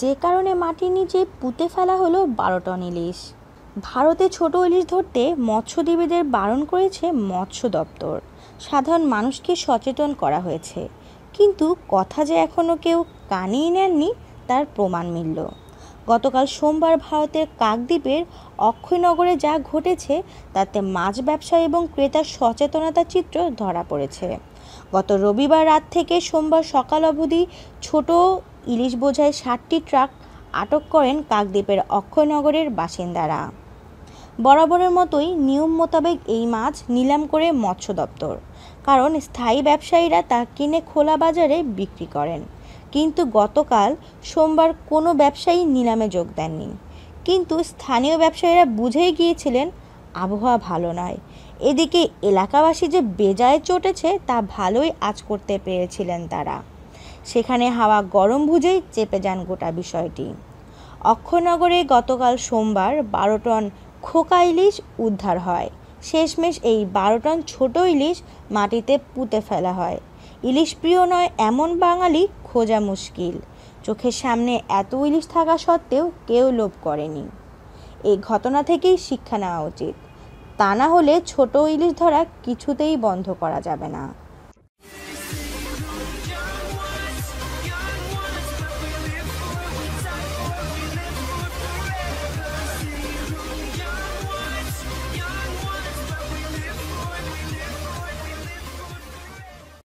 যে কারণে মাটির নিচে পুঁতে ফেলা হলো বারো টন ইলিশ ভারতে ছোট ইলিশ ধরতে মৎস্যজীবীদের বারণ করেছে মৎস্য দপ্তর সাধারণ মানুষকে সচেতন করা হয়েছে কিন্তু কথা যে এখনও কেউ কানেই নেননি তার প্রমাণ মিলল গতকাল সোমবার ভারতের কাকদ্বীপের অক্ষয়নগরে যা ঘটেছে তাতে মাছ ব্যবসায়ী এবং ক্রেতার সচেতনতা চিত্র ধরা পড়েছে গত রবিবার রাত থেকে সোমবার সকাল অবধি ছোট ইলিশ বোঝায় ষাটটি ট্রাক আটক করেন কাকদ্বীপের অক্ষয়নগরের বাসিন্দারা বরাবরের মতোই নিয়ম মোতাবেক এই মাছ নিলাম করে মৎস্য দপ্তর কারণ স্থায়ী ব্যবসায়ীরা তা কিনে খোলা বাজারে বিক্রি করেন কিন্তু গতকাল সোমবার কোনো ব্যবসায়ী নিলামে যোগ দেননি কিন্তু স্থানীয় ব্যবসায়ীরা বুঝেই গিয়েছিলেন আবহাওয়া ভালো নয় এদিকে এলাকাবাসী যে বেজায় চটেছে তা ভালোই আজ করতে পেরেছিলেন তারা সেখানে হাওয়া গরম বুঝেই চেপে যান গোটা বিষয়টি অক্ষনগরে গতকাল সোমবার বারো টন খোকা ইলিশ উদ্ধার হয় শেষমেশ এই বারো টন ছোট ইলিশ মাটিতে পুঁতে ফেলা হয় ইলিশ প্রিয় নয় এমন বাঙালি খোঁজা মুশকিল চোখের সামনে এত ইলিশ থাকা সত্ত্বেও কেউ লোভ করেনি এই ঘটনা থেকেই শিক্ষা নেওয়া উচিত তা না হলে ছোট ইলিশ ধরা কিছুতেই বন্ধ করা যাবে না